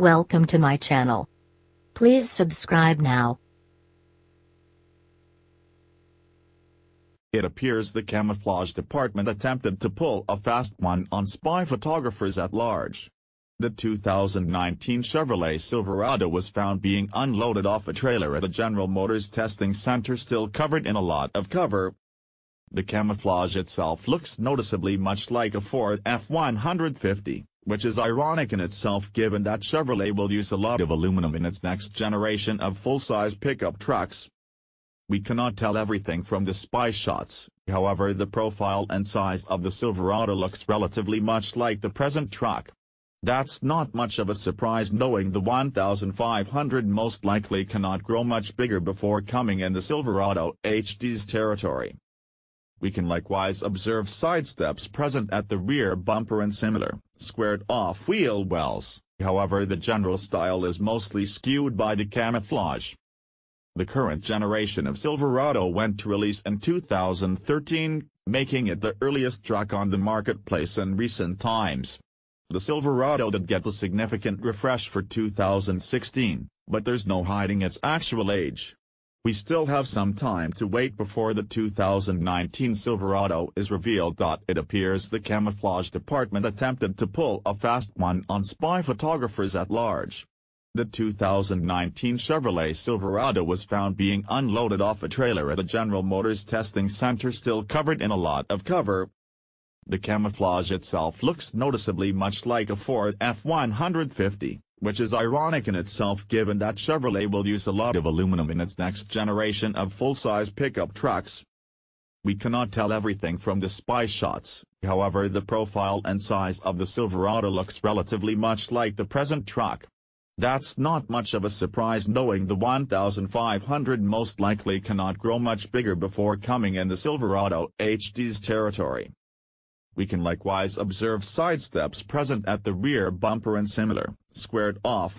Welcome to my channel. Please subscribe now. It appears the camouflage department attempted to pull a fast one on spy photographers at large. The 2019 Chevrolet Silverado was found being unloaded off a trailer at a General Motors testing center still covered in a lot of cover. The camouflage itself looks noticeably much like a Ford F-150 which is ironic in itself given that Chevrolet will use a lot of aluminum in its next generation of full-size pickup trucks. We cannot tell everything from the spy shots, however the profile and size of the Silverado looks relatively much like the present truck. That's not much of a surprise knowing the 1500 most likely cannot grow much bigger before coming in the Silverado HD's territory. We can likewise observe sidesteps present at the rear bumper and similar squared off wheel wells, however the general style is mostly skewed by the camouflage. The current generation of Silverado went to release in 2013, making it the earliest truck on the marketplace in recent times. The Silverado did get a significant refresh for 2016, but there's no hiding its actual age. We still have some time to wait before the 2019 Silverado is revealed. It appears the camouflage department attempted to pull a fast one on spy photographers at large. The 2019 Chevrolet Silverado was found being unloaded off a trailer at a General Motors testing center still covered in a lot of cover. The camouflage itself looks noticeably much like a Ford F-150 which is ironic in itself given that Chevrolet will use a lot of aluminum in its next generation of full-size pickup trucks. We cannot tell everything from the spy shots, however the profile and size of the Silverado looks relatively much like the present truck. That's not much of a surprise knowing the 1500 most likely cannot grow much bigger before coming in the Silverado HD's territory. We can likewise observe side steps present at the rear bumper and similar, squared off.